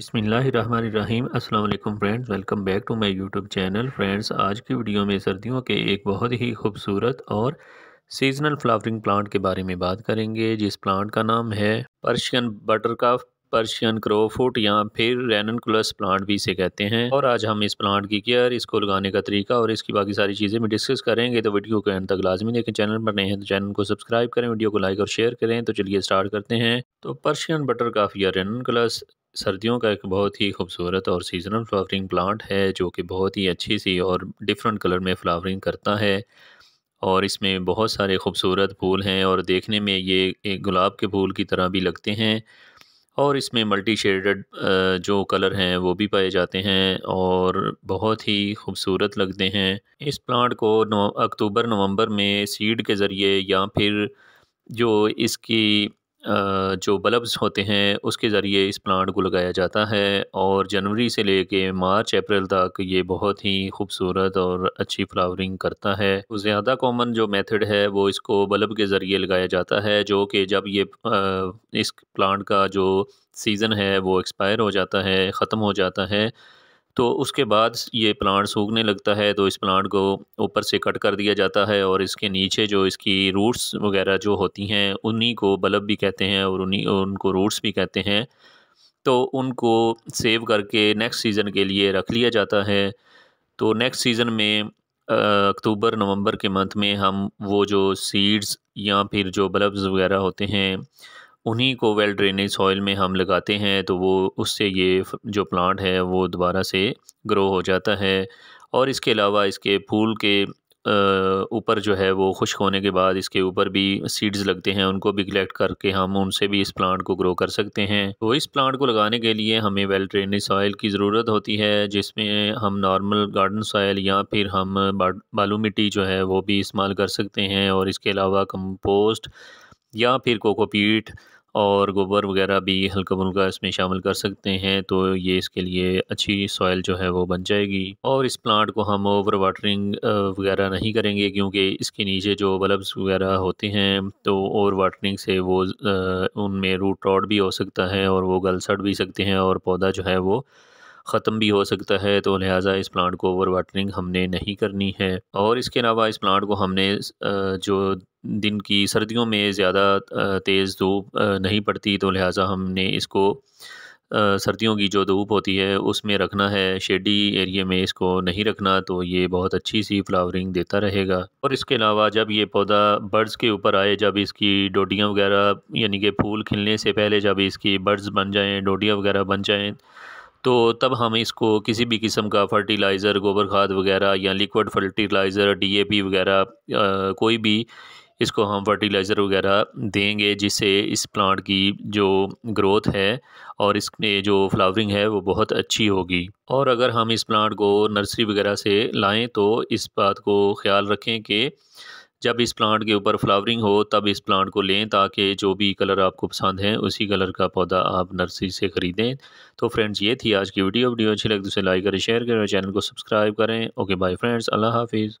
अस्सलाम वालेकुम friends welcome back to my YouTube channel friends आज की वीडियो में सर्दियों के एक बहुत ही खूबसूरत और सीजनल फ्लावरिंग प्लांट के बारे में बात करेंगे जिस प्लांट का नाम है पर्शियन बटरकफ पर्शियन क्रोफुट या फिर रेननकुलस प्लांट भी इसे कहते हैं और आज हम इस प्लांट की केयर इसको लगाने का तरीका और इसकी बाकी सारी चीज़ें भी डिस्कस करेंगे तो वीडियो को एंड तक लाजमी देखें चैनल पर नए हैं तो चैनल को सब्सक्राइब करें वीडियो को लाइक और शेयर करें तो चलिए स्टार्ट करते हैं तो पर्शियन बटर काफ या रेननकुलस सर्दियों का एक बहुत ही खूबसूरत और सीजनल फ्लावरिंग प्लांट है जो कि बहुत ही अच्छी सी और डिफरेंट कलर में फ्लावरिंग करता है और इसमें बहुत सारे खूबसूरत फूल हैं और देखने में ये एक गुलाब के फूल की तरह भी लगते हैं और इसमें मल्टी शेडेड जो कलर हैं वो भी पाए जाते हैं और बहुत ही खूबसूरत लगते हैं इस प्लांट को नौ, अक्टूबर नवंबर में सीड के ज़रिए या फिर जो इसकी जो बल्ब्स होते हैं उसके ज़रिए इस प्लांट को लगाया जाता है और जनवरी से लेके मार्च अप्रैल तक ये बहुत ही खूबसूरत और अच्छी फ्लावरिंग करता है तो ज़्यादा कॉमन जो मेथड है वो इसको बल्ब के ज़रिए लगाया जाता है जो कि जब ये इस प्लांट का जो सीज़न है वो एक्सपायर हो जाता है ख़त्म हो जाता है तो उसके बाद ये प्लांट सूखने लगता है तो इस प्लांट को ऊपर से कट कर दिया जाता है और इसके नीचे जो इसकी रूट्स वगैरह जो होती हैं उन्हीं को बल्ब भी कहते हैं और उन्हीं उनको रूट्स भी कहते हैं तो उनको सेव करके नेक्स्ट सीज़न के लिए रख लिया जाता है तो नेक्स्ट सीज़न में अक्टूबर नवंबर के मंथ में हम वो जो सीड्स या फिर जो बल्ब वगैरह होते हैं उन्हीं को वेल ड्रेनेज सॉइल में हम लगाते हैं तो वो उससे ये जो प्लांट है वो दोबारा से ग्रो हो जाता है और इसके अलावा इसके फूल के ऊपर जो है वो खुश्क होने के बाद इसके ऊपर भी सीड्स लगते हैं उनको भी कलेक्ट करके हम उनसे भी इस प्लांट को ग्रो कर सकते हैं तो इस प्लांट को लगाने के लिए हमें वेल ड्रेनेज सॉइल की ज़रूरत होती है जिसमें हम नॉर्मल गार्डन सॉइल या फिर हम बालू मिट्टी जो है वो भी इस्तेमाल कर सकते हैं और इसके अलावा कंपोस्ट या फिर कोकोपीट और गोबर वगैरह भी हल्का फुल्का इसमें शामिल कर सकते हैं तो ये इसके लिए अच्छी सॉइल जो है वो बन जाएगी और इस प्लांट को हम ओवर वाटरिंग वगैरह नहीं करेंगे क्योंकि इसके नीचे जो बल्ब्स वगैरह होते हैं तो ओवर वाटरिंग से वो उनमें रूट रॉड भी हो सकता है और वो गल सड़ भी सकते हैं और पौधा जो है वो ख़त्म भी हो सकता है तो लिहाजा इस प्लांट को ओवर वाटरिंग हमने नहीं करनी है और इसके अलावा इस प्लांट को हमने जो दिन की सर्दियों में ज़्यादा तेज़ धूप नहीं पड़ती तो लिहाजा हमने इसको सर्दियों की जो धूप होती है उसमें रखना है शेडी एरिए में इसको नहीं रखना तो ये बहुत अच्छी सी फ्लावरिंग देता रहेगा और इसके अलावा जब ये पौधा बर्ड्स के ऊपर आए जब इसकी डोडियाँ वगैरह यानी कि फूल खिलने से पहले जब इसकी बर्ड्स बन जाएँ डोडियाँ वगैरह बन जाएँ तो तब हम इसको किसी भी किस्म का फर्टिलाइज़र गोबर खाद वगैरह या लिक्विड फर्टिलाइज़र डीएपी वगैरह कोई भी इसको हम फर्टिलाइज़र वगैरह देंगे जिससे इस प्लांट की जो ग्रोथ है और इसमें जो फ्लावरिंग है वो बहुत अच्छी होगी और अगर हम इस प्लांट को नर्सरी वगैरह से लाएं तो इस बात को ख्याल रखें कि जब इस प्लांट के ऊपर फ्लावरिंग हो तब इस प्लांट को लें ताकि जो भी कलर आपको पसंद है उसी कलर का पौधा आप नर्सरी से ख़रीदें तो फ्रेंड्स ये थी आज की वीडियो वीडियो अच्छी लगे तो उसे लाइक करें शेयर करें और चैनल को सब्सक्राइब करें ओके बाय फ्रेंड्स अल्लाह हाफिज़